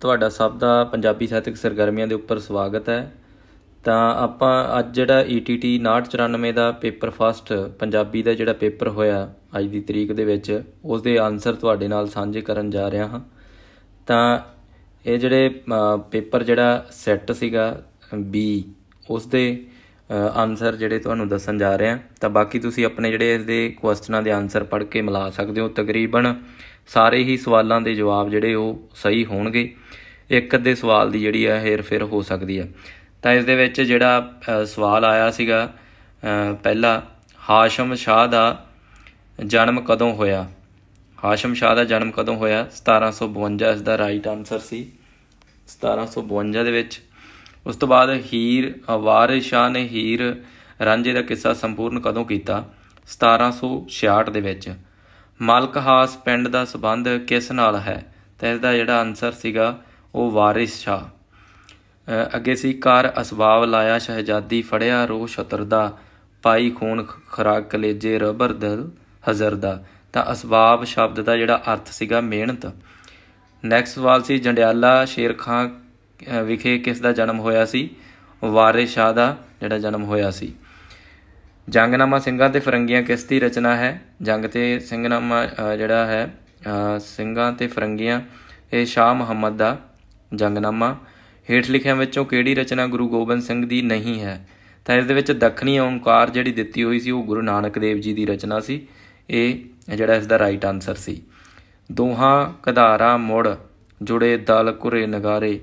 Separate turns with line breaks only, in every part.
ਤੁਹਾਡਾ ਸਭ ਦਾ ਪੰਜਾਬੀ ਸਾਹਿਤਕ ਸਰਗਰਮੀਆਂ ਦੇ ਉੱਪਰ ਸਵਾਗਤ ਹੈ ਤਾਂ ਆਪਾਂ ਅੱਜ ਜਿਹੜਾ ETT 6994 ਦਾ ਪੇਪਰ ਫਸਟ ਪੰਜਾਬੀ ਦਾ ਜਿਹੜਾ ਪੇਪਰ ਹੋਇਆ ਅੱਜ ਦੀ ਤਰੀਕ ਦੇ ਵਿੱਚ ਉਸ ਦੇ ਆਨਸਰ ਤੁਹਾਡੇ ਨਾਲ ਸਾਂਝੇ ਕਰਨ ਜਾ ਰਿਹਾ ਹਾਂ ਤਾਂ ਇਹ ਜਿਹੜੇ ਪੇਪਰ ਜਿਹੜਾ ਸੈੱਟ ਸੀਗਾ B ਉਸ ਦੇ ਆਨਸਰ ਜਿਹੜੇ ਤੁਹਾਨੂੰ ਦੱਸਣ ਜਾ ਰਿਹਾ ਤਾਂ ਬਾਕੀ ਤੁਸੀਂ ਆਪਣੇ ਜਿਹੜੇ ਇਸ ਦੇ ਕੁਐਸਚਨਾਂ ਦੇ ਆਨਸਰ ਪੜ੍ਹ ਕੇ ਮਿਲਾ ਸਕਦੇ ਹੋ ਤਕਰੀਬਨ ਸਾਰੇ ਹੀ ਸਵਾਲਾਂ ਦੇ ਜਵਾਬ ਜਿਹੜੇ ਉਹ ਸਹੀ ਹੋਣਗੇ ਇੱਕ ਅੱਧੇ ਸਵਾਲ ਦੀ ਜਿਹੜੀ ਆ ਹੇਰ ਫੇਰ ਹੋ ਸਕਦੀ ਆ ਤਾਂ ਇਸ ਦੇ ਵਿੱਚ ਜਿਹੜਾ ਸਵਾਲ ਆਇਆ ਸੀਗਾ ਪਹਿਲਾ ਹਾਸ਼ਮ ਸ਼ਾਹ ਦਾ ਜਨਮ ਕਦੋਂ ਹੋਇਆ ਹਾਸ਼ਮ ਸ਼ਾਹ ਦਾ ਜਨਮ ਕਦੋਂ ਹੋਇਆ 1752 ਇਸ ਦਾ ਰਾਈਟ ਆਨਸਰ ਸੀ 1752 ਦੇ ਵਿੱਚ ਉਸ ਤੋਂ ਬਾਅਦ ਹੀਰ ਵਾਰਿਸ ਸ਼ਾਹ ਨੇ ਹੀਰ ਰਾਂਝੇ ਦਾ ਕਿੱਸਾ ਸੰਪੂਰਨ ਕਦੋਂ ਕੀਤਾ 1766 ਦੇ ਵਿੱਚ ਹਾਸ ਪਿੰਡ ਦਾ ਸਬੰਧ ਕਿਸ ਨਾਲ ਹੈ ਤਾਂ ਇਸ ਦਾ ਜਿਹੜਾ ਆਨਸਰ ਸੀਗਾ ਉਹ ਵਾਰਿਸ ਸ਼ਾ ਅੱਗੇ ਸੀ ਕਾਰ ਅਸਬਾਬ ਲਾਇਆ ਸ਼ਹਿਜ਼ਾਦੀ ਫੜਿਆ ਰੋ ਸ਼ਤਰ ਦਾ ਪਾਈ ਖੂਨ ਖਰਾਕ ਕਲੇਜੇ ਰਬਰ ਦਲ ਹਜ਼ਰ ਦਾ ਤਾਂ ਅਸਬਾਬ ਸ਼ਬਦ ਦਾ ਜਿਹੜਾ ਅਰਥ ਸੀਗਾ ਮਿਹਨਤ ਨੈਕਸਟ ਸਵਾਲ ਸੀ ਜੰਡਿਆਲਾ ਸ਼ੇਰ ਖਾਨ ਵਿਖੇ ਕਿਸ ਦਾ ਜਨਮ ਹੋਇਆ ਸੀ ਵਾਰਿਸ ਸ਼ਾ ਦਾ ਜਿਹੜਾ ਜਨਮ ਹੋਇਆ ਸੀ ਜੰਗਨਾਮਾ ਸਿੰਘਾਂ ਤੇ ਫਰੰਗੀਆਂ ਕਿਸ ਦੀ ਰਚਨਾ ਹੈ ਜੰਗ ਤੇ ਸਿੰਘਨਾਮਾ ਜਿਹੜਾ ਹੈ ਸਿੰਘਾਂ ਤੇ ਫਰੰਗੀਆਂ ਇਹ ਸ਼ਾ ਮੁਹੰਮਦ ਦਾ ਜੰਗਨਾਮਾ ਹੇਠ ਲਿਖਿਆਂ ਵਿੱਚੋਂ ਕਿਹੜੀ ਰਚਨਾ ਗੁਰੂ ਗੋਬਿੰਦ ਸਿੰਘ ਦੀ ਨਹੀਂ ਹੈ ਤਾਂ ਇਸ ਦੇ ਵਿੱਚ ਦੱਖਣੀ ਓੰਕਾਰ ਜਿਹੜੀ ਦਿੱਤੀ ਹੋਈ ਸੀ ਉਹ ਗੁਰੂ ਨਾਨਕ ਦੇਵ ਜੀ ਦੀ ਰਚਨਾ ਸੀ ਇਹ ਜਿਹੜਾ ਇਸ ਦਾ ਰਾਈਟ ਆਨਸਰ ਸੀ ਦੋਹਾਂ ਕਧਾਰਾ ਮੁੜ ਜੁੜੇ ਦਲ ਕੁਰੇ ਨਗਾਰੇ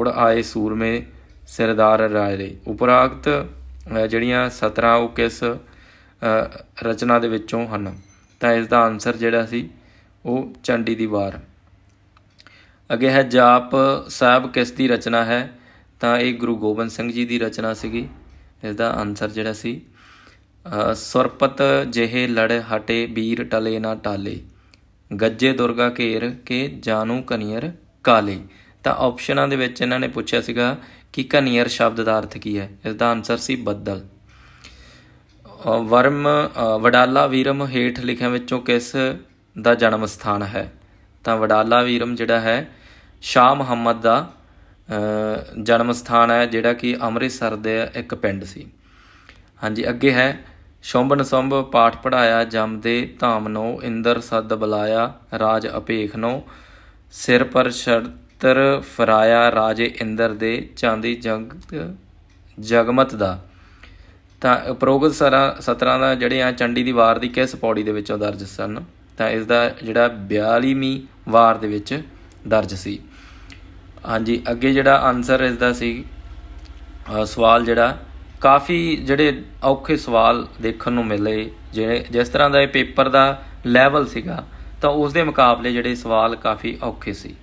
ਉੜ ਆਏ ਸੂਰਮੇ ਸਰਦਾਰ ਰਾਏ ਉਪਰਾਗਤ ਜਿਹੜੀਆਂ 17 ਉਹ ਕਿਸ ਰਚਨਾ ਦੇ ਵਿੱਚੋਂ ਹਨ ਤਾਂ ਇਸ ਦਾ ਆਨਸਰ ਜਿਹੜਾ ਸੀ ਉਹ ਚੰਡੀ ਦੀ ਵਾਰ ਅਗੇ ਹੈ ਜਾਪ ਸਾਹਿਬ ਕਿਸ ਦੀ ਰਚਨਾ ਹੈ ਤਾਂ ਇਹ ਗੁਰੂ ਗੋਬਿੰਦ ਸਿੰਘ ਜੀ ਦੀ ਰਚਨਾ ਸੀਗੀ ਇਸ ਦਾ ਆਨਸਰ ਜਿਹੜਾ ਸੀ ਸੁਰਪਤ ਜਿਹੇ ਲੜ ਹਟੇ ਵੀਰ ਟਲੇ ਨਾ ਟਾਲੇ ਗੱਜੇ ਦੁਰਗਾ ਘੇਰ ਕੇ ਜਾਨੂ ਕਨੀਅਰ ਕਾਲੇ ਤਾਂ ਆਪਸ਼ਨਾਂ ਦੇ ਵਿੱਚ ਇਹਨਾਂ ਨੇ ਪੁੱਛਿਆ ਸੀਗਾ ਕਿ ਕਨੀਅਰ ਸ਼ਬਦ ਦਾ ਅਰਥ ਕੀ ਹੈ ਇਸ ਦਾ ਆਨਸਰ ਸੀ ਬੱਦਲ ਵਰਮ ਵਡਾਲਾ ਵੀਰਮ ਹੇਠ ਲਿਖਿਆਂ ਵਿੱਚੋਂ ਕਿਸ ਦਾ ਜਨਮ ਸਥਾਨ ਹੈ ਤਾਂ ਵਡਾਲਾ ਵੀਰਮ ਜਿਹੜਾ ਹੈ ਸ਼ਾਹ ਮੁਹੰਮਦ ਦਾ ਜਨਮ ਸਥਾਨ ਹੈ ਜਿਹੜਾ ਕਿ ਅੰਮ੍ਰਿਤਸਰ ਦੇ ਇੱਕ ਪਿੰਡ ਸੀ ਹਾਂਜੀ ਅੱਗੇ ਹੈ ਸ਼ੋਭਨ ਸੰਭ ਪਾਠ ਪੜਾਇਆ ਦੇ ਧਾਮ ਨੋ ਇੰਦਰ ਸਦ ਬੁਲਾਇਆ ਰਾਜ ਅਪੇਖ ਨੋ ਸਿਰ ਪਰ ਸ਼ਰਤਰ ਫਰਾਇਆ ਰਾਜੇ ਇੰਦਰ ਦੇ ਚਾਂਦੀ ਜੰਗ ਜਗਮਤ ਦਾ ਤਾਂ ਉਪਰੋਕਤ ਸਾਰਾ 17 ਦਾ ਜਿਹੜੇ ਆ ਚੰਡੀ ਦੀ ਵਾਰ ਦੀ ਕਿਸ ਪੌੜੀ ਦੇ ਵਿੱਚੋਂ ਦਰਜ ਸਨ ਤਾਂ ਇਸ ਦਾ ਜਿਹੜਾ 42ਵੀਂ ਵਾਰ ਦੇ ਵਿੱਚ ਦਰਜ ਸੀ ਹਾਂਜੀ ਅੱਗੇ ਜਿਹੜਾ ਆਨਸਰ ਇਸ ਦਾ ਸੀ ਸਵਾਲ ਜਿਹੜਾ ਕਾਫੀ ਜਿਹੜੇ ਔਖੇ ਸਵਾਲ ਦੇਖਣ ਨੂੰ ਮਿਲੇ ਜਿਹੜੇ ਜਿਸ ਤਰ੍ਹਾਂ ਦਾ ਇਹ ਪੇਪਰ ਦਾ ਲੈਵਲ ਸੀਗਾ ਤਾਂ ਉਸ ਦੇ ਮੁਕਾਬਲੇ ਜਿਹੜੇ ਸਵਾਲ ਕਾਫੀ ਔਖੇ ਸੀ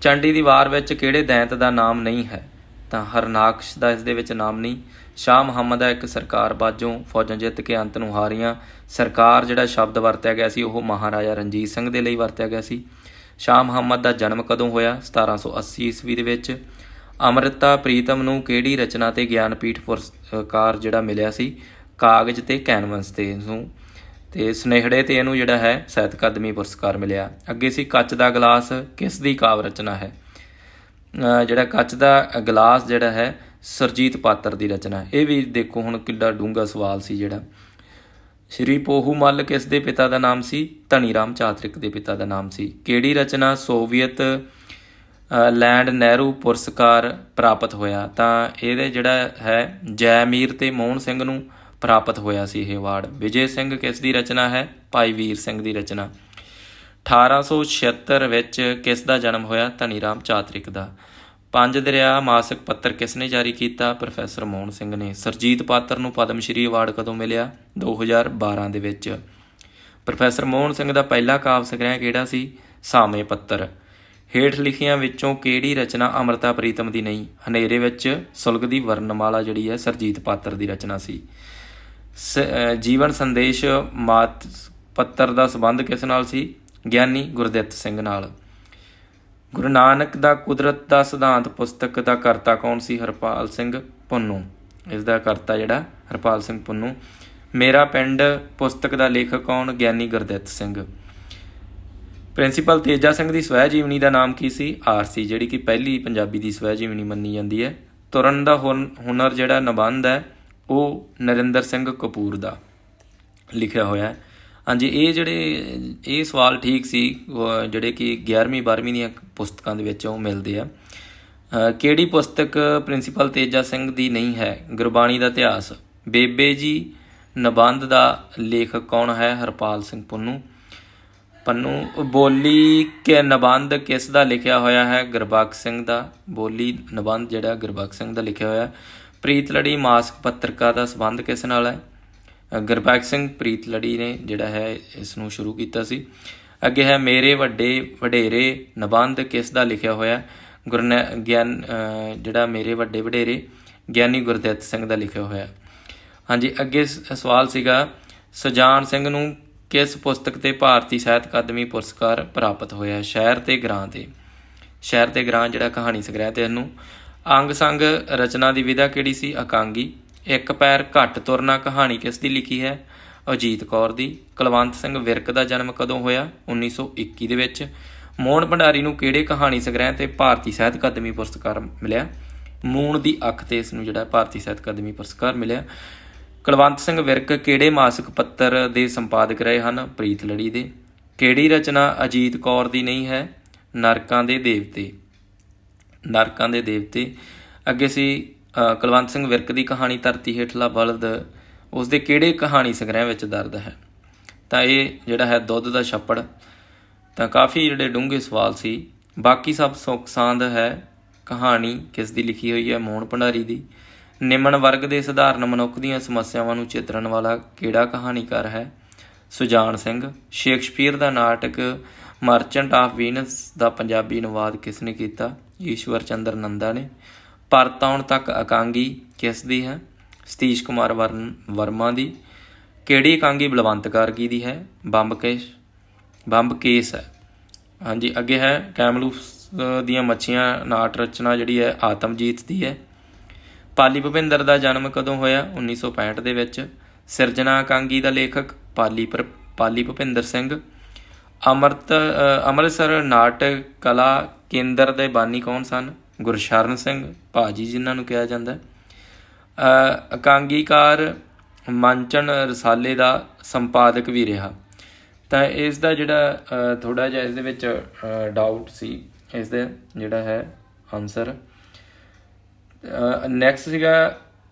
ਚੰਡੀ ਦੀ ਵਾਰ ਵਿੱਚ ਕਿਹੜੇ ਦੈਂਤ ਦਾ ਨਾਮ ਨਹੀਂ ਹੈ ਤਾਂ ਹਰਨਾਕਸ਼ ਦਾ ਇਸ ਦੇ ਵਿੱਚ ਨਾਮ ਨਹੀਂ ਸ਼ਾਹ ਮੁਹੰਮਦ ਦਾ ਇੱਕ ਸਰਕਾਰ ਬਾਜੋਂ ਫੌਜਾਂ ਜਿੱਤ ਕੇ ਅੰਤ ਨੂੰ ਹਾਰੀਆਂ ਸਰਕਾਰ ਜਿਹੜਾ ਸ਼ਬਦ ਵਰਤਿਆ ਗਿਆ ਸੀ ਉਹ ਮਹਾਰਾਜਾ ਰਣਜੀਤ ਸਿੰਘ ਦੇ ਲਈ ਵਰਤਿਆ ਗਿਆ ਸੀ ਸ਼ਾਹ ਮੁਹੰਮਦ ਦਾ ਜਨਮ ਕਦੋਂ ਹੋਇਆ 1780 ਈਸਵੀ ਦੇ ਵਿੱਚ ਅਮਰਤਾ ਪ੍ਰੀਤਮ ਨੂੰ ਕਿਹੜੀ ਰਚਨਾ ਤੇ ਗਿਆਨਪੀਠ ਪੁਰਸਕਾਰ ਜਿਹੜਾ ਮਿਲਿਆ ਸੀ ਕਾਗਜ਼ ਤੇ ਕੈਨਵਸ ਤੇ ਨੂੰ ਤੇ ਸਨੇਹੜੇ ਤੇ ਇਹਨੂੰ ਜਿਹੜਾ ਹੈ ਸਹਿਤ ਅਕਾਦਮੀ ਪੁਰਸਕਾਰ ਮਿਲਿਆ ਅੱਗੇ ਸੀ ਕੱਚ ਦਾ ਗਲਾਸ ਕਿਸ ਦੀ ਕਾਵ ਰਚਨਾ ਹੈ ਜਿਹੜਾ ਕੱਚ ਦਾ ਗਲਾਸ ਜਿਹੜਾ ਹੈ ਸਰਜੀਤ ਪਾਤਰ ਦੀ ਰਚਨਾ ਇਹ ਵੀ ਦੇਖੋ ਹੁਣ ਕਿੱਡਾ ਡੂੰਗਾ ਸਵਾਲ ਸੀ ਜਿਹੜਾ ਸ਼੍ਰੀ ਪੋਹੂ ਮੱਲ ਕਿਸ ਦੇ ਪਿਤਾ ਦਾ ਨਾਮ ਸੀ ਧਨੀ ਰਾਮ ਚਾਤ੍ਰਿਕ ਦੇ ਪਿਤਾ ਦਾ ਨਾਮ ਸੀ ਕਿਹੜੀ ਰਚਨਾ ਸੋਵੀਅਤ ਲੈਂਡ ਨਹਿਰੂ ਪੁਰਸਕਾਰ ਪ੍ਰਾਪਤ ਹੋਇਆ ਤਾਂ ਇਹਦੇ ਜਿਹੜਾ ਹੈ ਜੈਮੀਰ ਤੇ ਮੋਹਨ ਸਿੰਘ ਨੂੰ ਪ੍ਰਾਪਤ ਹੋਇਆ ਸੀ ਇਹ ਅਵਾਰਡ ਵਿਜੇ ਸਿੰਘ ਕਿਸ ਦੀ ਰਚਨਾ ਹੈ ਭਾਈ ਵੀਰ ਸਿੰਘ ਦੀ ਰਚਨਾ 1876 ਵਿੱਚ ਕਿਸ ਦਾ ਜਨਮ ਹੋਇਆ ਧਨੀ ਰਾਮ ਚਾਤ੍ਰਿਕ ਦਾ ਪੰਜ ਦਰਿਆ ਮਾਸਿਕ ਪੱਤਰ ਕਿਸ ਨੇ ਜਾਰੀ ਕੀਤਾ ਪ੍ਰੋਫੈਸਰ ਮੋਹਨ ਸਿੰਘ ਨੇ ਸਰਜੀਤ ਪਾਤਰ ਨੂੰ ਪਦਮ ਸ਼੍ਰੀ ਅਵਾਰਡ ਕਦੋਂ ਮਿਲਿਆ 2012 ਦੇ ਵਿੱਚ ਪ੍ਰੋਫੈਸਰ ਮੋਹਨ ਸਿੰਘ ਦਾ ਪਹਿਲਾ ਕਾਵਿ ਸੰਗ੍ਰਹਿ ਕਿਹੜਾ ਸੀ ਸਾਵੇਂ ਪੱਤਰ ਹੇਠ ਲਿਖੀਆਂ ਵਿੱਚੋਂ ਕਿਹੜੀ ਰਚਨਾ ਅਮਰਤਾ ਪ੍ਰੀਤਮ ਦੀ ਨਹੀਂ ਹਨੇਰੇ ਵਿੱਚ ਸੁਲਗਦੀ ਵਰਣਮਾਲਾ ਜਿਹੜੀ ਹੈ ਸਰਜੀਤ ਪਾਤਰ ਦੀ ਰਚਨਾ ਸੀ ਜੀਵਨ ਸੰਦੇਸ਼ ਮਾਤ ਪੱਤਰ ਦਾ ਸਬੰਧ ਕਿਸ ਨਾਲ ਸੀ ਗਿਆਨੀ ਗੁਰਦਿੱਤ ਸਿੰਘ ਨਾਲ ਗੁਰੂ ਨਾਨਕ ਦਾ ਕੁਦਰਤ ਦਾ ਸਿਧਾਂਤ ਪੁਸਤਕ ਦਾ ਕਰਤਾ ਕੌਣ ਸੀ ਹਰਪਾਲ ਸਿੰਘ ਪੁੰਨੂ ਇਸ ਦਾ ਕਰਤਾ ਜਿਹੜਾ ਹਰਪਾਲ ਸਿੰਘ ਪੁੰਨੂ ਮੇਰਾ ਪਿੰਡ ਪੁਸਤਕ ਦਾ ਲੇਖਕ ਕੌਣ ਗਿਆਨੀ ਗੁਰਦਿੱਤ ਸਿੰਘ ਪ੍ਰਿੰਸੀਪਲ ਤੇਜਾ ਸਿੰਘ ਦੀ ਸਵੈ ਜੀਵਨੀ ਦਾ ਨਾਮ ਕੀ ਸੀ ਆਰਸੀ ਜਿਹੜੀ ਕਿ ਪਹਿਲੀ ਪੰਜਾਬੀ ਦੀ ਸਵੈ ਜੀਵਨੀ ਮੰਨੀ ਜਾਂਦੀ ਹੈ ਤੁਰਨ ਦਾ ਹੁਨਰ ਜਿਹੜਾ ਨਿਬੰਧ ਹੈ ਉਹ ਨਰਿੰਦਰ ਸਿੰਘ ਕਪੂਰ ਦਾ ਲਿਖਿਆ ਹੋਇਆ ਹੈ ਹਾਂਜੀ ਇਹ ਜਿਹੜੇ ਇਹ ਸਵਾਲ ਠੀਕ ਸੀ ਜਿਹੜੇ ਕਿ 11ਵੀਂ 12ਵੀਂ ਦੀਆਂ ਪੁਸਤਕਾਂ ਦੇ ਵਿੱਚੋਂ ਮਿਲਦੇ ਆ ਕਿਹੜੀ ਪੁਸਤਕ ਪ੍ਰਿੰਸੀਪਲ ਤੇਜਾ ਸਿੰਘ ਦੀ ਨਹੀਂ ਹੈ ਗੁਰਬਾਣੀ ਦਾ ਇਤਿਹਾਸ ਬੇਬੇ ਜੀ ਨਿਬੰਧ ਦਾ ਲੇਖਕ ਕੌਣ ਹੈ ਹਰਪਾਲ ਸਿੰਘ ਪੰਨੂ ਪੰਨੂ ਬੋਲੀ ਕੇ ਨਿਬੰਧ ਕਿਸ ਦਾ ਲਿਖਿਆ ਹੋਇਆ ਹੈ ਗੁਰਬਖਸ਼ ਸਿੰਘ ਦਾ ਬੋਲੀ ਨਿਬੰਧ ਜਿਹੜਾ ਗੁਰਬਖਸ਼ ਸਿੰਘ ਦਾ ਲਿਖਿਆ ਹੋਇਆ ਪ੍ਰੀਤ ਲੜੀ ਮਾਸਕ ਪੱਤਰਕਾ ਦਾ ਸਬੰਧ ਕਿਸ ਨਾਲ ਹੈ ਗੁਰਬਖਸ਼ ਸਿੰਘ ਪ੍ਰੀਤ ਲੜੀ ਨੇ ਜਿਹੜਾ ਹੈ ਇਸ ਨੂੰ ਸ਼ੁਰੂ ਕੀਤਾ ਸੀ ਅੱਗੇ ਹੈ ਮੇਰੇ ਵੱਡੇ ਵਡੇਰੇ ਨਿਬੰਧ ਕਿਸ ਦਾ ਲਿਖਿਆ ਹੋਇਆ ਗੁਰਨ ਗਿਆਨ ਜਿਹੜਾ ਮੇਰੇ ਵੱਡੇ ਵਡੇਰੇ ਗਿਆਨੀ ਗੁਰਦੇਵ ਸਿੰਘ ਦਾ ਲਿਖਿਆ ਹੋਇਆ ਹਾਂਜੀ ਅੱਗੇ ਸਵਾਲ ਸੀਗਾ ਸਜਾਨ ਸਿੰਘ ਨੂੰ ਕਿਸ ਪੁਸਤਕ ਤੇ ਭਾਰਤੀ ਸਾਹਿਤ ਅਕਾਦਮੀ ਪੁਰਸਕਾਰ ਪ੍ਰਾਪਤ ਹੋਇਆ ਸ਼ਹਿਰ ਤੇ ਗ੍ਰਾਂ ਤੇ ਸ਼ਹਿਰ ਤੇ ਗ੍ਰਾਂ ਜਿਹੜਾ ਕਹਾਣੀ ਸੰਗ੍ਰਹਿ ਤੇ ਇਹਨੂੰ ਅੰਗ ਸੰਗ ਰਚਨਾ ਦੀ ਵਿਧਾ ਕਿਹੜੀ ਸੀ ਅਕਾਂਗੀ ਇੱਕ ਪੈਰ ਘੱਟ ਤੁਰਨਾ ਕਹਾਣੀ ਕਿਸ ਦੀ ਲਿਖੀ ਹੈ ਅਜੀਤ ਕੌਰ ਦੀ ਕਲਵੰਤ ਸਿੰਘ ਵਿਰਕ ਦਾ ਜਨਮ ਕਦੋਂ ਹੋਇਆ 1921 ਦੇ ਵਿੱਚ ਮੋਹਨ ਭੰਡਾਰੀ ਨੂੰ ਕਿਹੜੇ ਕਹਾਣੀ ਸੰਗ੍ਰਹਿ ਤੇ ਭਾਰਤੀ ਸਾਹਿਤ ਅਕਾਦਮੀ ਪੁਰਸਕਾਰ ਮਿਲਿਆ ਮੂਨ ਦੀ ਅੱਖ ਤੇ ਇਸ ਨੂੰ ਜਿਹੜਾ ਭਾਰਤੀ ਸਾਹਿਤ ਅਕਾਦਮੀ ਪੁਰਸਕਾਰ ਮਿਲਿਆ ਕਲਵੰਤ ਸਿੰਘ ਵਿਰਕ ਕਿਹੜੇ ਮਾਸਿਕ ਪੱਤਰ ਦੇ ਸੰਪਾਦਕ ਰਹੇ ਹਨ ਪ੍ਰੀਤ ਲੜੀ ਦੇ ਕਿਹੜੀ ਰਚਨਾ ਅਜੀਤ ਕੌਰ ਦੀ ਨਹੀਂ ਹੈ ਨਰਕਾਂ ਦੇ ਦੇਵਤੇ ਨਰਕਾਂ ਦੇ ਦੇਵਤੇ ਅੱਗੇ ਸੀ ਕੁਲਵੰਤ ਸਿੰਘ ਵਿਰਕ ਦੀ ਕਹਾਣੀ ਧਰਤੀ ਹੇਠਲਾ ਬਲਦ ਉਸ ਦੇ ਕਿਹੜੇ ਕਹਾਣੀ ਸੰਗ੍ਰਹਿ ਵਿੱਚ ਦਰਦ ਹੈ ਤਾਂ ਇਹ ਜਿਹੜਾ ਹੈ ਦੁੱਧ ਦਾ ਛੱਪੜ ਤਾਂ ਕਾਫੀ ਜਿਹੜੇ ਡੂੰਘੇ ਸਵਾਲ ਸੀ ਬਾਕੀ ਸਭ ਸੁਖਸਾਂਦ ਸਾਂਦ ਹੈ ਕਹਾਣੀ ਕਿਸ ਦੀ ਲਿਖੀ ਹੋਈ ਹੈ ਮੋਹਨ ਭੰਡਾਰੀ ਦੀ ਨਿਮਨ ਵਰਗ ਦੇ ਸਧਾਰਨ ਮਨੁੱਖ ਦੀਆਂ ਸਮੱਸਿਆਵਾਂ ਨੂੰ ਚਿਤਰਨ ਵਾਲਾ ਕਿਹੜਾ ਕਹਾਣੀਕਾਰ ਹੈ ਸੁਜਾਨ ਸਿੰਘ ਸ਼ੇਕਸਪੀਅਰ ਦਾ ਨਾਟਕ ਮਰਚੈਂਟ ਆਫ ਵੀਨਸ ਦਾ ਪੰਜਾਬੀ ਅਨੁਵਾਦ ਕਿਸ ਨੇ ਕੀਤਾ ਈਸ਼ਵਰ ਚੰਦਰ ਨੰਦਾ ਨੇ ਪਰਤਾਉਣ ਤੱਕ ਇਕਾਂਗੀ ਕਿਸ ਦੀ ਹੈ ਸਤੀਸ਼ ਕੁਮਾਰ ਵਰਮਾ ਦੀ ਕਿਹੜੀ ਇਕਾਂਗੀ ਬਲਵੰਤ ਕਾਰਗੀ ਦੀ ਹੈ ਬੰਬਕੇਸ਼ ਬੰਬਕੇਸ ਹੈ ਹਾਂਜੀ ਅੱਗੇ ਹੈ ਕੈਮਲੂਫਸ ਦੀਆਂ ਮੱਛੀਆਂ ਨਾਟ ਰਚਨਾ ਜਿਹੜੀ ਹੈ ਆਤਮਜੀਤ ਦੀ ਹੈ ਪਾਲੀ ਭਵਿੰਦਰ ਦਾ ਜਨਮ ਕਦੋਂ ਹੋਇਆ 1965 ਦੇ ਵਿੱਚ ਸਿਰਜਣਾ ਇਕਾਂਗੀ ਦਾ ਲੇਖਕ ਪਾਲੀ ਪਾਲੀ ਭੁਪਿੰਦਰ ਸਿੰਘ ਅਮਰਤ ਅਮਰਸਰ ਨਾਟਕ ਕਲਾ ਕੇਂਦਰ ਦੇ ਬਾਨੀ ਕੌਣ ਸਨ ਗੁਰਸ਼ਰਨ ਸਿੰਘ ਭਾਜੀ ਜਿਨ੍ਹਾਂ ਨੂੰ ਕਿਹਾ ਜਾਂਦਾ ਅਕਾਂਗੀਕਾਰ ਮੰਚਨ ਰਸਾਲੇ ਦਾ ਸੰਪਾਦਕ ਵੀ ਰਿਹਾ ਤਾਂ ਇਸ ਦਾ ਜਿਹੜਾ ਥੋੜਾ ਜਿਹਾ ਇਸ ਦੇ ਵਿੱਚ ਡਾਊਟ ਸੀ ਇਸ ਦਾ ਜਿਹੜਾ ਹੈ ਆਨਸਰ ਨੈਕਸਟ ਸੀਗਾ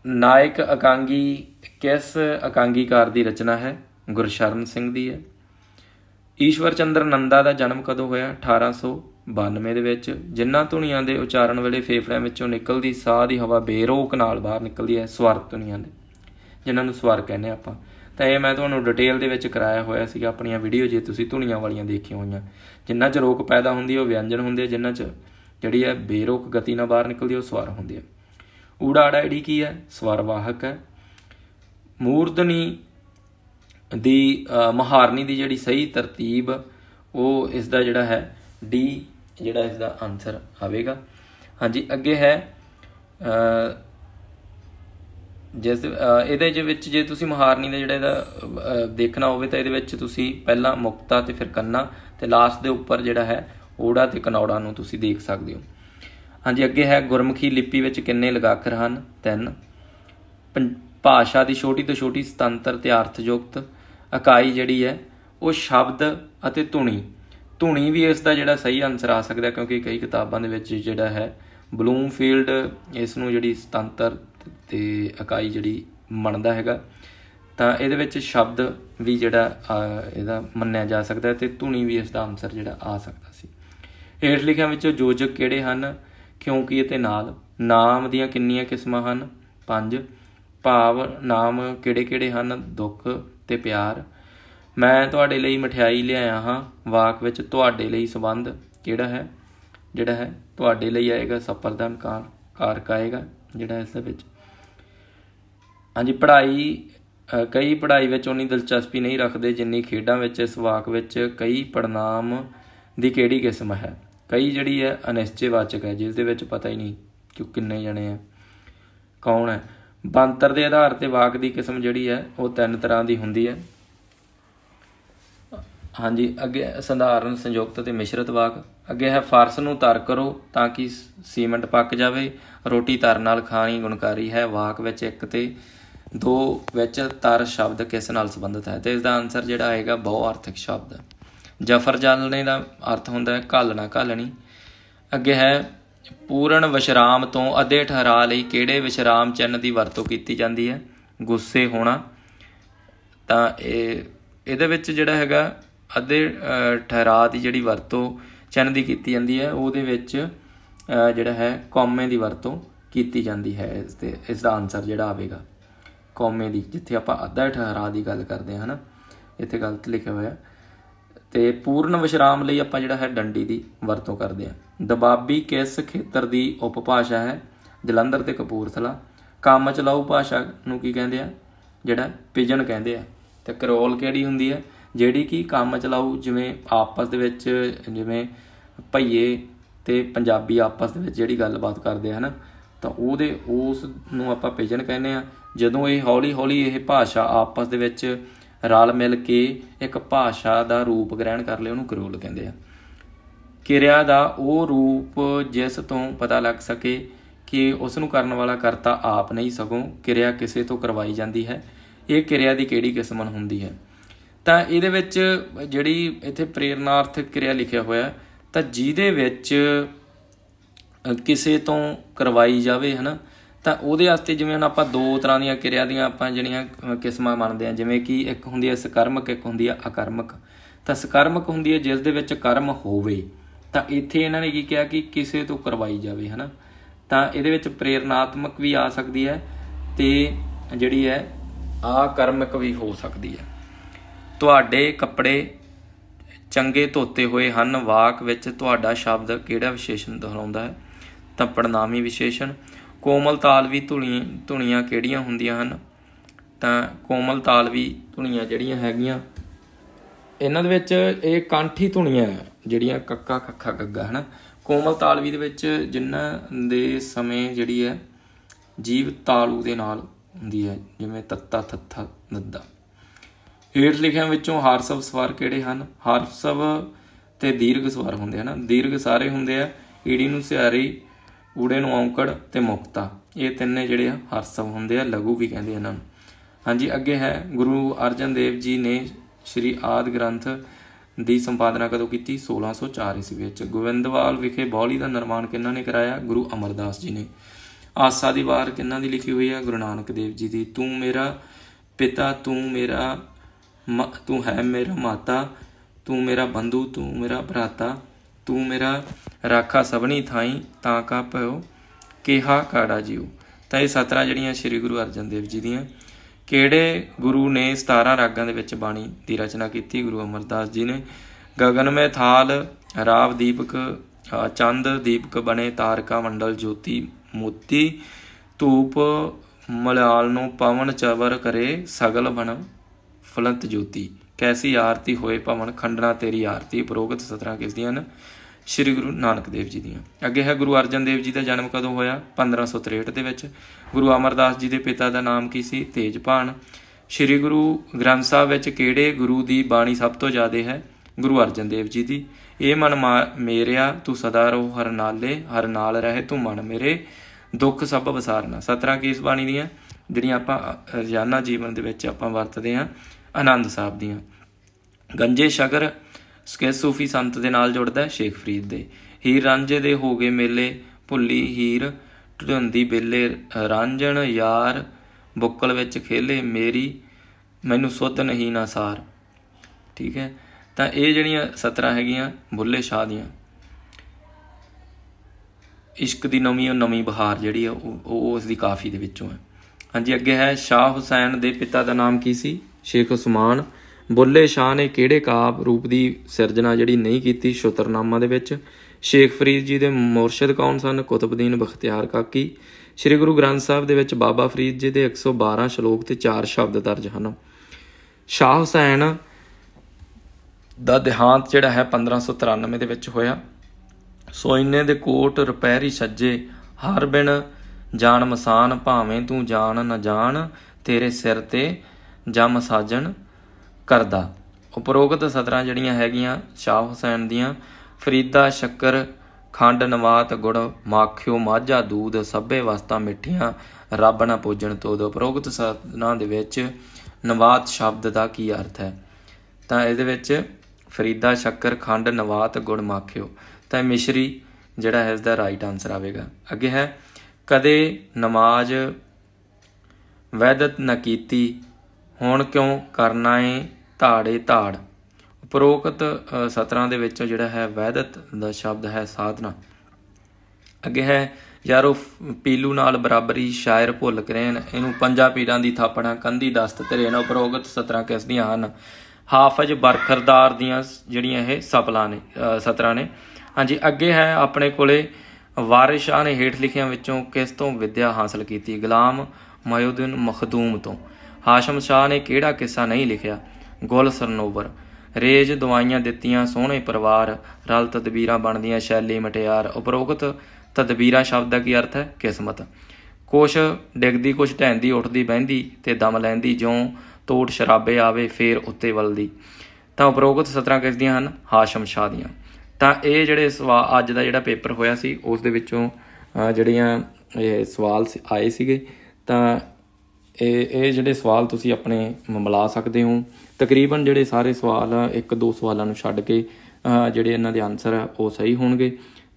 ਨਾਇਕ ਅਕਾਂਗੀ ਕਿਸ ਅਕਾਂਗੀਕਾਰ ਦੀ ਰਚਨਾ ਹੈ ਗੁਰਸ਼ਰਨ ਸਿੰਘ ਦੀ ਹੈ ਈਸ਼ਵਰ ਚੰਦਰ ਨੰਦਾ ਦਾ ਜਨਮ ਕਦੋਂ ਹੋਇਆ 1800 92 ਦੇ ਵਿੱਚ ਜਿੰਨਾ ਧੁਨੀਆਂ ਦੇ ਉਚਾਰਨ ਵੇਲੇ ਫੇਫੜਿਆਂ ਵਿੱਚੋਂ ਨਿਕਲਦੀ ਸਾਹ ਦੀ ਹਵਾ ਬੇਰੋਕ ਨਾਲ ਬਾਹਰ ਨਿਕਲਦੀ ਹੈ ਸਵਰ ਧੁਨੀਆਂ ਦੇ ਜਿਨ੍ਹਾਂ ਨੂੰ ਸਵਰ ਕਹਿੰਦੇ ਆਪਾਂ ਤਾਂ ਇਹ ਮੈਂ ਤੁਹਾਨੂੰ ਡਿਟੇਲ ਦੇ ਵਿੱਚ ਕਰਾਇਆ ਹੋਇਆ ਸੀਗਾ ਆਪਣੀਆਂ ਵੀਡੀਓ ਜੇ ਤੁਸੀਂ ਧੁਨੀਆਂ ਵਾਲੀਆਂ ਦੇਖੀਆਂ ਹੋਈਆਂ ਜਿੰਨਾ ਚ ਰੋਕ ਪੈਦਾ ਹੁੰਦੀ ਉਹ ਵਿਅੰਜਨ ਹੁੰਦੇ ਜਿੰਨਾ ਚ ਜਿਹੜੀ ਹੈ ਬੇਰੋਕ ਗਤੀ ਨਾਲ ਬਾਹਰ ਨਿਕਲਦੀ ਉਹ ਸਵਰ ਹੁੰਦੀ ਹੈ ਊੜਾੜਾ ਈੜੀ ਕੀ ਹੈ ਸਵਰ ਵਾਹਕ ਹੈ ਮੂਰਦਨੀ ਦੀ ਮਹਾਰਨੀ ਦੀ ਜਿਹੜੀ ਸਹੀ ਤਰਤੀਬ ਉਹ ਇਸ ਦਾ ਜਿਹੜਾ ਹੈ ਡੀ ਜਿਹੜਾ ਇਸ ਦਾ ਆਨਸਰ ਆਵੇਗਾ ਹਾਂਜੀ ਅੱਗੇ ਹੈ ਜਿਸ ਇਹਦੇ ਜੇ ਵਿੱਚ ਜੇ ਤੁਸੀਂ ਮਹਾਰਨੀ ਦਾ ਜਿਹੜਾ ਇਹਦਾ ਦੇਖਣਾ ਹੋਵੇ ਤਾਂ ਇਹਦੇ ਵਿੱਚ ਤੁਸੀਂ ਪਹਿਲਾਂ ਮੁਕਤਾ ਤੇ ਫਿਰ ਕੰਨਾ ਤੇ ਲਾਸਟ ਦੇ ਉੱਪਰ ਜਿਹੜਾ ਹੈ ਓੜਾ ਤੇ ਕਨੌੜਾ ਨੂੰ ਤੁਸੀਂ ਦੇਖ ਸਕਦੇ ਹੋ ਹਾਂਜੀ ਅੱਗੇ ਹੈ ਗੁਰਮੁਖੀ ਲਿਪੀ ਵਿੱਚ ਕਿੰਨੇ ਲਗਾਖਰ ਹਨ ਤਿੰਨ ਭਾਸ਼ਾ ਦੀ ਛੋਟੀ ਤੋਂ ਛੋਟੀ ਸਤੰਤਰ ਤੇ ਅਰਥਯੁਕਤ ਇਕਾਈ ਜਿਹੜੀ ਹੈ ਉਹ ਸ਼ਬਦ ਅਤੇ ਧੁਨੀ ਧੁਣੀ ਵੀ ਇਸ ਦਾ ਜਿਹੜਾ ਸਹੀ ਆਨਸਰ ਆ ਸਕਦਾ ਕਿਉਂਕਿ ਕਈ ਕਿਤਾਬਾਂ ਦੇ ਵਿੱਚ ਜਿਹੜਾ ਹੈ ਬਲੂਮਫੀਲਡ ਇਸ ਨੂੰ ਜਿਹੜੀ ਸੁਤੰਤਰ ਤੇ ਇਕਾਈ ਜਿਹੜੀ ਮੰਨਦਾ ਹੈਗਾ ਤਾਂ ਇਹਦੇ ਵਿੱਚ ਸ਼ਬਦ ਵੀ ਜਿਹੜਾ ਇਹਦਾ ਮੰਨਿਆ ਜਾ ਸਕਦਾ ਤੇ ਧੁਨੀ ਵੀ ਇਸ ਦਾ ਆਨਸਰ ਜਿਹੜਾ ਆ ਸਕਦਾ ਸੀ ਹੇਠ ਲਿਖਿਆਂ ਵਿੱਚੋਂ ਜੋਜਕ ਕਿਹੜੇ ਹਨ ਕਿਉਂਕਿ ਇਹਦੇ ਨਾਲ ਨਾਮ ਦੀਆਂ ਕਿੰਨੀਆਂ ਕਿਸਮਾਂ ਹਨ ਪੰਜ ਭਾਵ ਨਾਮ ਕਿਹੜੇ-ਕਿਹੜੇ ਹਨ ਦੁੱਖ ਤੇ ਪਿਆਰ ਮੈਂ ਤੁਹਾਡੇ ਲਈ ਮਠਿਆਈ ਲਿਆਇਆ ਹਾਂ ਵਾਕ ਵਿੱਚ ਤੁਹਾਡੇ ਲਈ ਸੰਬੰਧ ਕਿਹੜਾ ਹੈ ਜਿਹੜਾ ਹੈ ਤੁਹਾਡੇ ਲਈ ਆਏਗਾ ਸਫਲਦਾਨ ਕਾਰ ਕਾਰਕ ਆਏਗਾ ਜਿਹੜਾ ਇਸ ਦੇ ਵਿੱਚ ਹਾਂਜੀ ਪੜ੍ਹਾਈ ਕਈ ਪੜ੍ਹਾਈ ਵਿੱਚ ਉਨੀ ਦਿਲਚਸਪੀ ਨਹੀਂ ਰੱਖਦੇ ਜਿੰਨੀ ਖੇਡਾਂ ਵਿੱਚ ਇਸ ਵਾਕ ਵਿੱਚ ਕਈ ਪੜਨਾਮ ਦੀ ਕਿਹੜੀ ਕਿਸਮ ਹੈ ਕਈ ਜਿਹੜੀ ਹੈ ਅਨਿਸ਼ਚੈਵਾਚਕ ਹੈ ਜਿਸ ਦੇ ਵਿੱਚ ਪਤਾ ਹੀ ਨਹੀਂ ਕਿ ਕਿੰਨੇ ਜਣੇ ਆ ਕੌਣ ਹੈ ਬੰਤਰ ਦੇ ਆਧਾਰ ਤੇ ਵਾਕ ਦੀ ਕਿਸਮ ਜਿਹੜੀ ਹੈ ਉਹ ਤਿੰਨ ਤਰ੍ਹਾਂ ਦੀ ਹੁੰਦੀ ਹੈ ਹਾਂਜੀ ਅੱਗੇ ਸੰਧਾਰਨ ਸੰਯੁਕਤ ਤੇ ਮਿਸ਼ਰਤ ਵਾਕ ਅੱਗੇ ਹੈ ਫਾਰਸ ਨੂੰ ਤਰ ਕਰੋ ਤਾਂ ਕਿ ਸੀਮੈਂਟ ਪੱਕ ਜਾਵੇ ਰੋਟੀ ਤਰ ਨਾਲ ਖਾਣੀ ਗੁਣਕਾਰੀ ਹੈ ਵਾਕ ਵਿੱਚ ਇੱਕ ਤੇ ਦੋ ਵਿੱਚ ਤਰ ਸ਼ਬਦ ਕਿਸ ਨਾਲ ਸੰਬੰਧਿਤ ਹੈ ਤੇ ਇਸ ਦਾ ਆਨਸਰ ਜਿਹੜਾ ਆਏਗਾ ਬਹੁ ਅਰਥਕ ਸ਼ਬਦ ਜਫਰ ਜਲਨੇ ਦਾ ਅਰਥ ਹੁੰਦਾ ਹੈ ਘਾਲਣਾ ਘਾਲਣੀ ਅੱਗੇ ਹੈ ਪੂਰਨ ਵਿਸ਼ਰਾਮ ਤੋਂ ਅਧੇ ਠਹਿਰਾ ਲਈ ਕਿਹੜੇ ਵਿਸ਼ਰਾਮ ਚਿੰਨ ਦੀ ਵਰਤੋਂ ਕੀਤੀ ਜਾਂਦੀ ਹੈ ਗੁੱਸੇ ਹੋਣਾ ਤਾਂ ਇਹ ਇਹਦੇ ਵਿੱਚ ਜਿਹੜਾ ਹੈਗਾ ਅਤੇ ਠਹਿਰਾ ਦੀ ਜਿਹੜੀ ਵਰਤੋਂ ਚੰਨ ਦੀ ਕੀਤੀ ਜਾਂਦੀ ਹੈ ਉਹਦੇ ਵਿੱਚ ਜਿਹੜਾ ਹੈ ਕੌਮੇ ਦੀ ਵਰਤੋਂ ਕੀਤੀ ਜਾਂਦੀ ਹੈ ਇਸ ਤੇ ਇਸ ਦਾ ਆਨਸਰ ਜਿਹੜਾ ਆਵੇਗਾ ਕੌਮੇ ਦੀ ਜਿੱਥੇ ਆਪਾਂ ਅੱਧਾ ਠਹਿਰਾ ਦੀ ਗੱਲ ਕਰਦੇ ਹਾਂ ਹਨਾ ਇੱਥੇ ਗਲਤ ਲਿਖਿਆ ਹੋਇਆ ਤੇ ਪੂਰਨ ਵਿਸ਼ਰਾਮ ਲਈ ਆਪਾਂ ਜਿਹੜਾ ਹੈ ਡੰਡੀ ਦੀ ਵਰਤੋਂ ਕਰਦੇ ਹਾਂ ਦਬਾਬੀ ਕਿਸ ਖੇਤਰ ਦੀ ਉਪਭਾਸ਼ਾ ਹੈ ਜਲੰਧਰ ਤੇ ਕਪੂਰਥਲਾ ਕੰਮ ਚਲਾਉ ਭਾਸ਼ਾ ਨੂੰ ਕੀ ਕਹਿੰਦੇ ਆ ਜਿਹੜਾ ਪਿਜਨ ਕਹਿੰਦੇ ਆ ਤੇ ਕਰੋਲ ਕਿਹੜੀ ਹੁੰਦੀ ਹੈ ਜਿਹੜੀ ਕਿ ਕੰਮ ਚਲਾਉ ਜਿਵੇਂ ਆਪਸ ਦੇ ਵਿੱਚ ਜਿਵੇਂ ਭਈਏ ਤੇ ਪੰਜਾਬੀ ਆਪਸ ਦੇ ਵਿੱਚ ਜਿਹੜੀ ਗੱਲਬਾਤ ਕਰਦੇ ਹਨ ਤਾਂ ਉਹਦੇ ਉਸ ਨੂੰ ਆਪਾਂ ਪਿਜਨ ਕਹਿੰਦੇ ਆ ਜਦੋਂ ਇਹ ਹੌਲੀ ਹੌਲੀ ਇਹ ਭਾਸ਼ਾ ਆਪਸ ਦੇ ਵਿੱਚ ਰਲ ਮਿਲ ਕੇ ਇੱਕ ਭਾਸ਼ਾ ਦਾ ਰੂਪ ਗ੍ਰਹਿਣ ਕਰ ਲਿਆ ਉਹਨੂੰ ਕਰੋਲ ਕਹਿੰਦੇ ਆ ਕਿਰਿਆ ਦਾ ਉਹ ਰੂਪ ਜਿਸ ਤੋਂ ਪਤਾ ਲੱਗ ਸਕੇ ਕਿ ਉਸ ਨੂੰ ਕਰਨ ਵਾਲਾ ਕਰਤਾ ਆਪ ਨਹੀਂ ਸਗੋਂ ਕਿਰਿਆ ਕਿਸੇ ਤੋਂ ਕਰਵਾਈ ਜਾਂਦੀ ਹੈ ਇਹ ਕਿਰਿਆ ਦੀ ਕਿਹੜੀ ਕਿਸਮ ਹੁੰਦੀ ਹੈ ਤਾਂ ਇਹਦੇ ਵਿੱਚ ਜਿਹੜੀ ਇੱਥੇ ਪ੍ਰੇਰਨਾਰਥਕ ਕਿਰਿਆ ਲਿਖਿਆ ਹੋਇਆ ਤਾਂ ਜਿਹਦੇ ਵਿੱਚ ਕਿਸੇ ਤੋਂ ਕਰਵਾਈ ਜਾਵੇ ਹਨਾ ਤਾਂ ਉਹਦੇ ਵਾਸਤੇ ਜਿਵੇਂ ਹੁਣ ਆਪਾਂ ਦੋ ਤਰ੍ਹਾਂ ਦੀਆਂ ਕਿਰਿਆ ਦੀਆਂ ਆਪਾਂ ਜਿਹੜੀਆਂ ਕਿਸਮਾਂ ਮੰਨਦੇ ਆ ਜਿਵੇਂ ਕਿ ਇੱਕ ਹੁੰਦੀ ਹੈ ਸਕਰਮਕ ਇੱਕ ਹੁੰਦੀ ਹੈ ਅਕਰਮਕ ਤਾਂ ਸਕਰਮਕ ਹੁੰਦੀ ਹੈ ਜਿਸ ਦੇ ਵਿੱਚ ਕਰਮ ਹੋਵੇ ਤਾਂ ਇੱਥੇ ਇਹਨਾਂ ਨੇ ਕੀ ਕਿਹਾ ਕਿ ਕਿਸੇ ਤੋਂ ਕਰਵਾਈ ਜਾਵੇ ਹਨਾ ਤਾਂ ਇਹਦੇ ਵਿੱਚ ਪ੍ਰੇਰਨਾਤਮਕ ਵੀ ਆ ਸਕਦੀ ਹੈ ਤੇ ਜਿਹੜੀ ਹੈ ਆਕਰਮਕ ਵੀ ਹੋ ਸਕਦੀ ਹੈ ਤੁਹਾਡੇ ਕੱਪੜੇ ਚੰਗੇ ਧੋਤੇ ਹੋਏ ਹਨ ਵਾਕ ਵਿੱਚ ਤੁਹਾਡਾ ਸ਼ਬਦ ਕਿਹੜਾ ਵਿਸ਼ੇਸ਼ਣ ਦੁਹਰਾਉਂਦਾ ਹੈ ਤਾਂ ਪੜਨਾਮੀ ਵਿਸ਼ੇਸ਼ਣ ਕੋਮਲ ਤਾਲਵੀ ਧੁਨੀਆਂ ਧੁਨੀਆਂ ਕਿਹੜੀਆਂ ਹੁੰਦੀਆਂ ਹਨ ਤਾਂ ਕੋਮਲ ਤਾਲਵੀ ਧੁਨੀਆਂ ਜਿਹੜੀਆਂ ਹੈਗੀਆਂ ਇਹਨਾਂ ਦੇ ਵਿੱਚ ਇਹ ਕੰਠੀ ਧੁਨੀਆਂ ਜਿਹੜੀਆਂ ਕੱਕਾ ਕੱਖਾ ਗੱਗਾ ਹਨ ਕੋਮਲ ਤਾਲਵੀ ਦੇ ਵਿੱਚ ਜਿੰਨਾ ਦੇ ਸਮੇਂ ਜਿਹੜੀ ਹੈ ਜੀਵ ਤਾਲੂ ਦੇ ਨਾਲ ਹੁੰਦੀ ਹੈ ਜਿਵੇਂ ਤੱਤਾ ਥੱਥਾ ਨੱਦਾ ਹੇਠ ਲਿਖਿਆਂ ਵਿੱਚੋਂ ਹਾਰਸਵ ਸਵਾਰ ਕਿਹੜੇ ਹਨ ਹਾਰਸਵ ਤੇ ਦੀਰਘ ਸਵਾਰ ਹੁੰਦੇ ਹਨ ਦੀਰਘ ਸਾਰੇ ਹੁੰਦੇ ਆ ਈੜੀ ਨੂੰ ਸਿਆਰੀ ਊੜੇ ਨੂੰ ਔਂਕੜ ਤੇ ਮੁਕਤਾ ਇਹ ਤਿੰਨੇ ਜਿਹੜੇ ਆ ਹਰਸਵ ਹੁੰਦੇ ਆ ਲਘੂ ਵੀ ਕਹਿੰਦੇ ਇਹਨਾਂ ਨੂੰ ਹਾਂਜੀ ਅੱਗੇ ਹੈ ਗੁਰੂ ਅਰਜਨ ਦੇਵ ਜੀ ਨੇ ਸ੍ਰੀ ਆਦ ਗ੍ਰੰਥ ਦੀ ਸੰਪਾਦਨਾ ਕਦੋਂ ਕੀਤੀ 1604 ਈਸਵੀ ਵਿੱਚ ਗੋਵਿੰਦਵਾਲ ਵਿਖੇ ਬੌਲੀ ਦਾ ਨਿਰਮਾਣ ਕਿੰਨਾਂ ਨੇ ਕਰਾਇਆ ਗੁਰੂ ਅਮਰਦਾਸ ਜੀ ਨੇ ਆਸਾ ਦੀ ਵਾਰ ਕਿੰਨਾਂ ਦੀ ਲਿਖੀ ਹੋਈ ਹੈ ਗੁਰੂ ਨਾਨਕ ਦੇਵ ਜੀ ਦੀ ਤੂੰ ਮੇਰਾ ਪਿਤਾ ਤੂੰ ਮੇਰਾ ਤੂੰ ਹੈ ਮੇਰਾ ਮਾਤਾ ਤੂੰ ਮੇਰਾ ਬੰਦੂ ਤੂੰ ਮੇਰਾ ਭਰਾਤਾ ਤੂੰ ਮੇਰਾ ਰਾਖਾ ਸਭਨੀ ਥਾਈ ਤਾਂ ਕਾ ਭਇਓ ਕਿਹਾ ਕਾੜਾ ਜੀਉ ਤਾਂ ਇਹ ਸਤਰਾ ਜਿਹੜੀਆਂ ਸ੍ਰੀ ਗੁਰੂ ਅਰਜਨ ਦੇਵ ਜੀ ਦੀਆਂ ਕਿਹੜੇ ਗੁਰੂ ਨੇ 17 ਰਾਗਾਂ ਦੇ ਵਿੱਚ ਬਾਣੀ ਦੀ ਰਚਨਾ ਕੀਤੀ ਗੁਰੂ ਅਮਰਦਾਸ ਜੀ ਨੇ ਗਗਨਮੇ ਥਾਲ ਰਾਵ ਦੀਪਕ ਚੰਦ ਦੀਪਕ ਬਣੇ ਤਾਰਕਾ ਮੰਡਲ ਜੋਤੀ ਮੋਤੀ ਧੂਪ ਮਲਾਲ ਨੂੰ ਪਵਨ ਚਵਰ ਕਰੇ ਸਗਲ ਬਣ ਫਲੰਤ ਜੋਤੀ ਕੈਸੀ ਆਰਤੀ ਹੋਏ ਭਵਨ ਖੰਡਣਾ ਤੇਰੀ ਆਰਤੀ ਪ੍ਰੋਗਤ 17 ਕਿਸ ਦੀਆਂ ਹਨ ਸ਼੍ਰੀ ਗੁਰੂ ਨਾਨਕ ਦੇਵ ਜੀ ਦੀਆਂ ਅੱਗੇ ਹੈ ਗੁਰੂ ਅਰਜਨ ਦੇਵ ਜੀ ਦਾ ਜਨਮ ਕਦੋਂ ਹੋਇਆ 1563 ਦੇ ਵਿੱਚ ਗੁਰੂ ਅਮਰਦਾਸ ਜੀ ਦੇ ਪਿਤਾ ਦਾ ਨਾਮ ਕੀ ਸੀ ਤੇਜਪਾਨ ਸ਼੍ਰੀ ਗੁਰੂ ਗ੍ਰੰਥ ਸਾਹਿਬ ਵਿੱਚ ਕਿਹੜੇ ਗੁਰੂ ਦੀ ਬਾਣੀ ਸਭ ਤੋਂ ਜ਼ਿਆਦਾ ਹੈ ਗੁਰੂ ਅਰਜਨ ਦੇਵ ਜੀ ਦੀ ਇਹ ਮਨ ਮੇਰਿਆ ਤੂੰ ਸਦਾ ਰਹੁ ਹਰ ਨਾਲੇ ਹਰ ਨਾਲ ਰਹੇ ਤੂੰ ਮਨ ਮੇਰੇ ਦੁੱਖ ਸਭ ਵਿਸਾਰਨਾ 17 ਇਸ ਬਾਣੀ ਦੀਆਂ ਜਿਹੜੀਆਂ ਆਪਾਂ ਰੋਜ਼ਾਨਾ ਜੀਵਨ ਦੇ ਵਿੱਚ ਆਪਾਂ ਵਰਤਦੇ ਆਂ ਆਨੰਦ ਸਾਹਿਬ ਦੀਆਂ ਗੰਜੇ ਸ਼ਗਰ ਸਕੇ ਸੂਫੀ ਸੰਤ ਦੇ ਨਾਲ ਜੁੜਦਾ ਸ਼ੇਖ ਫਰੀਦ ਦੇ ਹੀਰ ਰਾਂਝੇ ਦੇ ਹੋ ਗਏ ਮੇਲੇ ਭੁੱਲੀ ਹੀਰ ਟੁੰਦੀ ਬੇਲੇ ਰਾਂਝਣ ਯਾਰ ਬੁੱਕਲ ਵਿੱਚ ਖੇਲੇ ਮੇਰੀ ਮੈਨੂੰ ਸੁੱਧ ਨਹੀਂ ਨਾ ਸਾਰ ਠੀਕ ਹੈ ਤਾਂ ਇਹ ਜਿਹੜੀਆਂ 17 ਹੈਗੀਆਂ ਬੁੱਲੇ ਸ਼ਾਹ ਦੀਆਂ ਇਸ਼ਕ ਦੀ ਨਵੀਂ ਉਹ ਨਵੀਂ ਬਹਾਰ ਜਿਹੜੀ ਆ ਉਹ ਉਸ ਦੀ ਕਾਫੀ ਦੇ ਵਿੱਚੋਂ ਹੈ ਹਾਂਜੀ ਅੱਗੇ ਹੈ ਸ਼ਾਹ ਹੁਸੈਨ ਦੇ ਪਿਤਾ ਦਾ ਨਾਮ ਕੀ ਸੀ ਸ਼ੇਖ ਉਸਮਾਨ ਬੁੱਲੇ ਸ਼ਾਹ ਨੇ ਕਿਹੜੇ ਕਾਵ ਰੂਪ ਦੀ ਸਿਰਜਣਾ ਜਿਹੜੀ ਨਹੀਂ ਕੀਤੀ ਸ਼ੁਤਰਨਾਮਾ ਦੇ ਵਿੱਚ ਸ਼ੇਖ ਫਰੀਦ ਜੀ ਦੇ ਮੁਰਸ਼ਿਦ ਕੌਣ ਸਨ ਕੁਤਬਦੀਨ ਬਖਤਿਆਰ ਕਾਕੀ ਸ੍ਰੀ ਗੁਰੂ ਗ੍ਰੰਥ ਸਾਹਿਬ ਦੇ ਵਿੱਚ ਬਾਬਾ ਫਰੀਦ ਜੀ ਦੇ 112 ਸ਼ਲੋਕ ਤੇ 4 ਸ਼ਬਦ ਦਰਜ ਹਨ ਸ਼ਾਹ ਹੁਸੈਨ ਦਾ ਦੇਹਾਂਤ ਜਿਹੜਾ ਹੈ 1593 ਦੇ ਵਿੱਚ ਹੋਇਆ ਸੋਇਨੇ ਦੇ ਕੋਟ ਰਪੈਰੀ ਸੱਜੇ ਹਰ ਬਿਨ ਜਾਣ ਮਸਾਨ ਭਾਵੇਂ ਤੂੰ ਜਾਣ ਨਾ ਜਾਣ ਤੇਰੇ ਸਿਰ ਤੇ ਜਾਂ ਮਸਾਜਨ ਕਰਦਾ ਉਪਰੋਕਤ ਸਤਰਾਂ ਜਿਹੜੀਆਂ ਹੈਗੀਆਂ ਸ਼ਾਹ ਹੁਸੈਨ ਦੀਆਂ ਫਰੀਦਾ ਸ਼ੱਕਰ ਖੰਡ ਨਵਾਤ ਗੁੜ ਮਾਖਿਓ ਮਾਝਾ ਦੂਧ ਸਭੇ ਵਸਤਾਂ ਮਿੱਠੀਆਂ ਰੱਬ ਨਾਲ ਪੂਜਣ ਤੋਂ ਉਪਰੋਕਤ ਸਤਨਾਂ ਦੇ ਵਿੱਚ ਨਵਾਤ ਸ਼ਬਦ ਦਾ ਕੀ ਅਰਥ ਹੈ ਤਾਂ ਇਹਦੇ ਵਿੱਚ ਫਰੀਦਾ ਸ਼ੱਕਰ ਖੰਡ ਨਵਾਤ ਗੁੜ ਮਾਖਿਓ ਤਾਂ ਮਿਸ਼ਰੀ ਜਿਹੜਾ ਹੈ ਇਸ ਦਾ ਰਾਈਟ ਆਨਸਰ ਆਵੇਗਾ ਅੱਗੇ ਹੈ ਕਦੇ ਨਮਾਜ਼ ਵੈਦਤ ਨਾ ਕੀਤੀ ਹੁਣ ਕਿਉਂ ਕਰਨਾ ਏ ਧਾੜੇ ਧਾੜ ਉਪਰੋਕਤ ਸਤਰਾਂ ਦੇ ਵਿੱਚੋਂ ਜਿਹੜਾ ਹੈ ਵੈਦਤ ਦਾ ਸ਼ਬਦ ਹੈ ਸਾਧਨਾ ਅੱਗੇ ਹੈ ਯਾਰੋ ਪੀਲੂ ਨਾਲ ਬਰਾਬਰੀ ਸ਼ਾਇਰ ਭੁੱਲ ਕਰੇਨ ਇਹਨੂੰ ਪੰਜਾਂ ਪੀਰਾਂ ਦੀ ਥਾਪਣਾ ਕੰਧੀ ਦਸਤ ਤੇਰੇ ਨਾ ਉਪਰੋਕਤ ਸਤਰਾਂ ਕਿਸ ਦੀਆਂ ਹਨ ਹਾਫਜ਼ ਬਰਖਰਦਾਰ ਦੀਆਂ ਜਿਹੜੀਆਂ ਇਹ ਸਪਲਾਂ ਨੇ ਸਤਰਾਂ ਨੇ ਹਾਂਜੀ ਅੱਗੇ ਹੈ ਆਪਣੇ ਕੋਲੇ ਵਾਰਿਸ ਸ਼ਾਹ ਨੇ ਹੇਠ ਲਿਖਿਆਂ ਵਿੱਚੋਂ ਕਿਸ ਤੋਂ ਵਿਦਿਆ ਹਾਸਲ ਕੀਤੀ ਗੁਲਾਮ ਮਯਉਦੀਨ ਮਖਦੂਮ ਤੋਂ ਹਾਸ਼ਮ ਸ਼ਾਹ ਨੇ ਕਿਹੜਾ ਕਿੱਸਾ ਨਹੀਂ ਲਿਖਿਆ ਗੁਲ ਸਰਨੋਵਰ ਰੇਜ ਦਵਾਈਆਂ ਦਿੱਤੀਆਂ ਸੋਹਣੇ ਪਰਿਵਾਰ ਰਲ ਤਦਬੀਰਾਂ ਬਣਦੀਆਂ ਸ਼ੈਲੀ ਮਟਿਆਰ ਉਪਰੋਕਤ ਤਦਬੀਰਾਂ ਸ਼ਬਦ ਦਾ ਕੀ ਅਰਥ ਹੈ ਕਿਸਮਤ ਕੁਛ ਡਿੱਗਦੀ ਕੁਛ ਢੈਂਦੀ ਉੱਠਦੀ ਬਹਿੰਦੀ ਤੇ ਦਮ ਲੈਂਦੀ ਜਿਉਂ ਤੋੜ ਸ਼ਰਾਬੇ ਆਵੇ ਫੇਰ ਉੱਤੇ ਵੱਲਦੀ ਤਾਂ ਉਪਰੋਕਤ 17 ਕਿਸਦੀਆਂ ਹਨ ਹਾਸ਼ਮ ਸ਼ਾਹ ਦੀਆਂ ਤਾਂ ਇਹ ਜਿਹੜੇ ਸਵਾਲ ਅੱਜ ਦਾ ਜਿਹੜਾ ਪੇਪਰ ਹੋਇਆ ਸੀ ਉਸ ਦੇ ਵਿੱਚੋਂ ਜਿਹੜੀਆਂ ਇਹ ਸਵਾਲ ਆਏ ਸੀਗੇ ਤਾਂ ਇਹ ਇਹ ਜਿਹੜੇ ਸਵਾਲ ਤੁਸੀਂ ਆਪਣੇ ਮਮਲਾ ਸਕਦੇ ਹੋ ਤਕਰੀਬਨ ਜਿਹੜੇ ਸਾਰੇ ਸਵਾਲ ਇੱਕ ਦੋ ਸਵਾਲਾਂ ਨੂੰ ਛੱਡ ਕੇ ਜਿਹੜੇ ਇਹਨਾਂ ਦੇ ਆਨਸਰ ਆ ਉਹ ਸਹੀ ਹੋਣਗੇ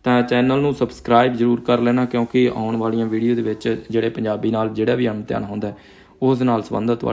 ਤਾਂ ਚੈਨਲ ਨੂੰ ਸਬਸਕ੍ਰਾਈਬ ਜ਼ਰੂਰ ਕਰ ਲੈਣਾ ਕਿਉਂਕਿ ਆਉਣ ਵਾਲੀਆਂ ਵੀਡੀਓ ਦੇ ਵਿੱਚ ਜਿਹੜੇ ਪੰਜਾਬੀ ਨਾਲ ਜਿਹੜਾ ਵੀ ਅਮਤਿਆਨ ਹੁੰਦਾ ਉਸ ਨਾਲ ਸੰਬੰਧਤ